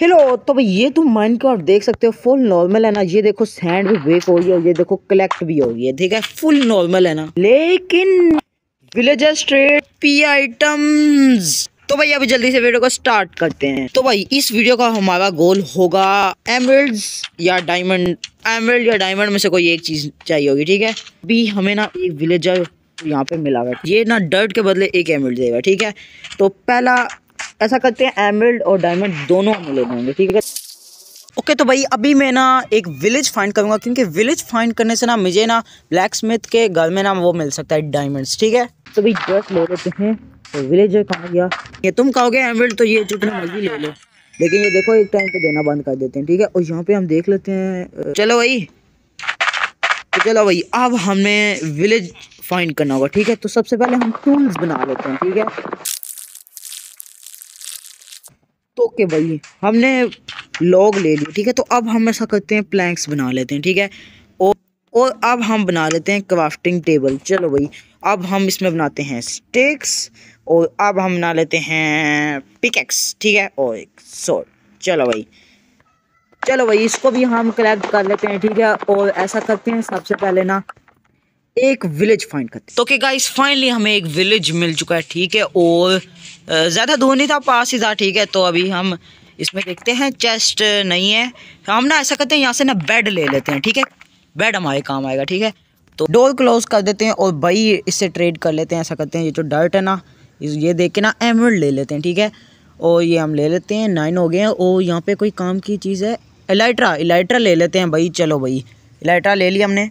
hello तो भाई ये तुम माइंड कार्ड देख सकते हो फुल नॉर्मल है ना ये देखो सैंड भी वेक हो गई है ये देखो कलेक्ट भी हो गई है ठीक है फुल नॉर्मल है ना लेकिन विलेजर स्ट्रेट पी आइटम्स तो भाई अभी जल्दी से वीडियो को स्टार्ट करते हैं तो भाई इस वीडियो का हमारा गोल होगा एमरल्ड या डायमंड एमरल्ड या डायमंड में से कोई एक चीज चाहिए होगी ठीक है अभी हमें ना एक विलेजर यहाँ पे मिला हुआ ये ना डर्ट के बदले एक एमरल्ड देगा ठीक है तो पहला ऐसा करते हैं एमरल्ड और डायमंड दोनों हम लोग होंगे ठीक है ओके okay, तो भाई अभी मैं ना एक विलेज फाइंड करूंगा क्योंकि विलेज फाइंड करने से ना मुझे ना ब्लैक स्मिथ के घर में ना वो मिल सकता है डायमंड्स ठीक है तो भाई ड्रेस ले लेते हैं तो विलेजर कहाँ गया ये तुम कहोगे एमरल्ड तो ये जितना मर्जी ले लो लेकिन ये देखो एक टाइम पे देना बंद कर देते हैं ठीक है और यहाँ पे हम देख लेते हैं चलो भाई तो चलो भाई अब हमें विलेज फाइंड करना होगा ठीक है तो सबसे पहले हम टूल्स बना लेते हैं ठीक है तो ओके भाई हमने लॉग ले लिया ठीक है तो अब हम ऐसा करते हैं प्लैंक्स बना लेते हैं ठीक है और और अब हम बना लेते हैं क्राफ्टिंग टेबल चलो भाई अब हम इसमें बनाते हैं स्टिक्स और अब हम बना लेते हैं पिकेक्स ठीक है और एक सोल चलो भाई चलो भाई इसको भी हम कलेक्ट कर लेते हैं ठीक है और ऐसा करते हैं सबसे पहले ना एक विलेज फाइंड करते हैं तो कि गाइस फाइनली हमें एक विलेज मिल चुका है ठीक है और ज़्यादा दूर नहीं था पास ही था ठीक है तो अभी हम इसमें देखते हैं चेस्ट नहीं है हम ना ऐसा करते हैं यहाँ से ना बेड ले लेते हैं ठीक है बेड हमारे काम आएगा ठीक है तो डोर क्लोज कर देते हैं और भाई इससे ट्रेड कर लेते हैं ऐसा करते हैं ये जो डर्ट है ना ये देख के ना एम ले लेते हैं ठीक है और ये हम ले लेते हैं नाइन हो गए हैं और यहाँ पे कोई काम की चीज़ है इलाइट्रा इलाइट्रा ले लेते हैं भाई चलो भाई इलाइट्रा ले लिया हमने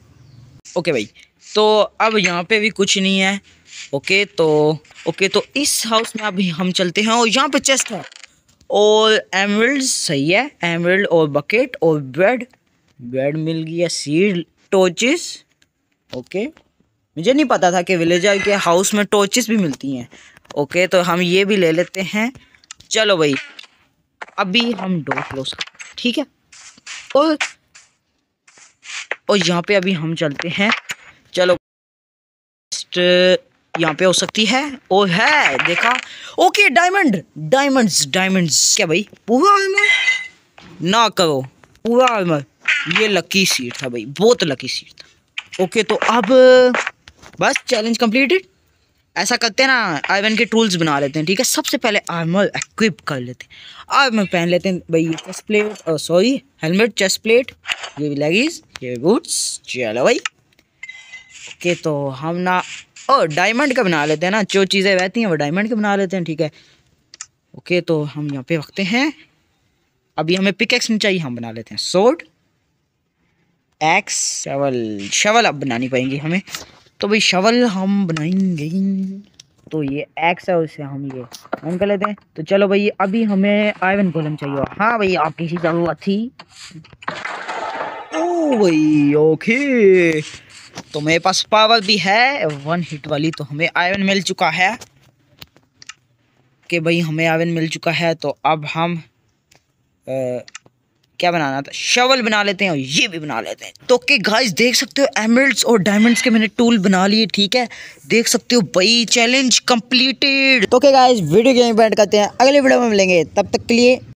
ओके भाई तो अब यहाँ पे भी कुछ नहीं है ओके तो ओके तो इस हाउस में अभी हम चलते हैं और यहाँ पे चेस्ट है और एमरल्ड सही है एमरल्ड और बकेट और ब्रेड ब्रेड मिल गया सीड टोचिस ओके मुझे नहीं पता था कि विलेजर के हाउस में टोचिस भी मिलती हैं ओके तो हम ये भी ले लेते हैं चलो भाई अभी हम डोर क्लोज ठीक है और और यहाँ पे अभी हम चलते हैं चलो यहाँ पे हो सकती है ओ है देखा ओके डायमंड डायमंड्स डायमंड्स क्या भाई पूरा आलमर ना करो पूरा आलमर ये लकी सीट था भाई बहुत लकी सीट था ओके तो अब बस चैलेंज कंप्लीटेड ऐसा करते हैं ना आयरन के टूल्स बना लेते हैं ठीक है सबसे पहले आर्मर एक्विप कर लेते हैं आर्मर पहन लेते हैं भाई ये chest plate sorry helmet chest plate ये भी लेगीज ये बूट्स चलो भाई ओके तो हम ना ओ डायमंड का बना लेते हैं ना जो चीज़ें बहती हैं वो डायमंड के बना लेते हैं ठीक है ओके तो हम यहाँ पे रखते हैं अभी हमें पिकेक्स नहीं चाहिए हम बना लेते हैं सोड एक्स शवल शवल अब बनानी पड़ेंगी हमें तो भाई शवल हम बनाएंगे तो ये एक्स है उसे हम ये ऑन कर लेते हैं तो चलो भाई अभी हमें आयवन गोलम चाहिए हाँ भाई आपकी सी ज़रूरत थी ओ भाई ओके तो मेरे पास पावर भी है वन हिट वाली तो हमें आयरन मिल चुका है कि भाई हमें आयरन मिल चुका है तो अब हम आ, क्या बनाना था शवल बना लेते हैं और ये भी बना लेते हैं तो के गाइस देख सकते हो एमरल्ड्स और डायमंड्स के मैंने टूल बना लिए ठीक है देख सकते हो भाई चैलेंज कंप्लीटेड तो के गाइस वीडियो गेम बैंड करते हैं अगले वीडियो में मिलेंगे तब तक के लिए